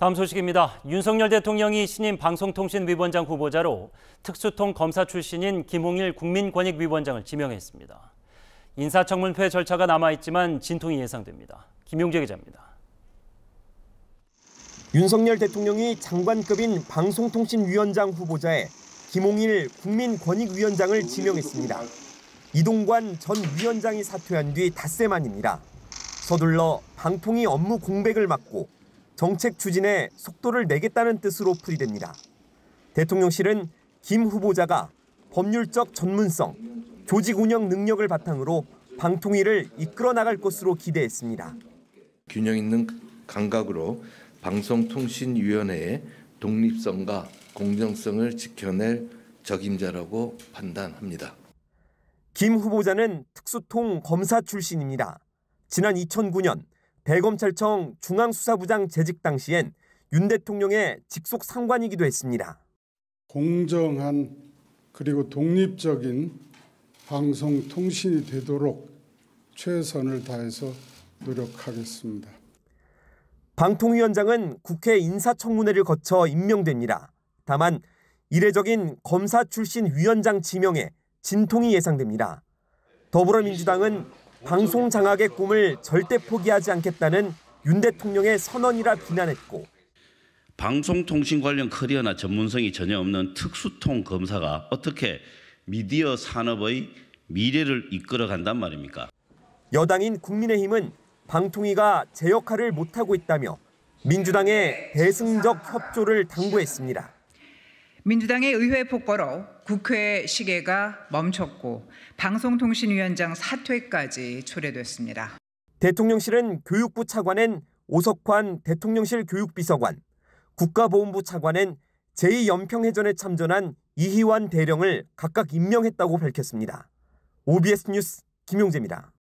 다음 소식입니다. 윤석열 대통령이 신임 방송통신위원장 후보자로 특수통 검사 출신인 김홍일 국민권익위원장을 지명했습니다. 인사청문회 절차가 남아있지만 진통이 예상됩니다. 김용재 기자입니다. 윤석열 대통령이 장관급인 방송통신위원장 후보자에 김홍일 국민권익위원장을 지명했습니다. 이동관 전 위원장이 사퇴한 뒤 닷새 만입니다. 서둘러 방통위 업무 공백을 막고 정책 추진에 속도를 내겠다는 뜻으로 풀이됩니다. 대통령실은 김 후보자가 법률적 전문성, 조직 운영 능력을 바탕으로 방통위를 이끌어 나갈 것으로 기대했습니다. 균형 있는 감각으로 방송통신위원회의 독립성과 공정성을 지켜낼 적임자라고 판단합니다. 김 후보자는 특수통 검사 출신입니다. 지난 2009년 대검찰청 중앙수사부장 재직 당시엔 윤 대통령의 직속 상관이기도 했습니다. 공정한 그리고 독립적인 방송 통신이 되도록 최선을 다해서 노력하겠습니다. 방통위원장은 국회 인사청문회를 거쳐 임명됩니다. 다만 이례적인 검사 출신 위원장 지명에 진통이 예상됩니다. 더불어민주당은 방송 장악의 꿈을 절대 포기하지 않겠다는 윤 대통령의 선언이라 비난했고 방송통신 관련 커리어나 전문성이 전혀 없는 특수통 검사가 어떻게 미디어 산업의 미래를 이끌어 간단 말입니까? 여당인 국민의힘은 방통위가 제 역할을 못하고 있다며 민주당의 대승적 협조를 당부했습니다. 민주당의 의회 폭거로 국회 시계가 멈췄고 방송통신위원장 사퇴까지 초래됐습니다. 대통령실은 교육부 차관엔 오석환 대통령실 교육비서관, 국가보훈부 차관엔 제2연평해전에 참전한 이희환 대령을 각각 임명했다고 밝혔습니다. OBS 뉴스 김용재입니다.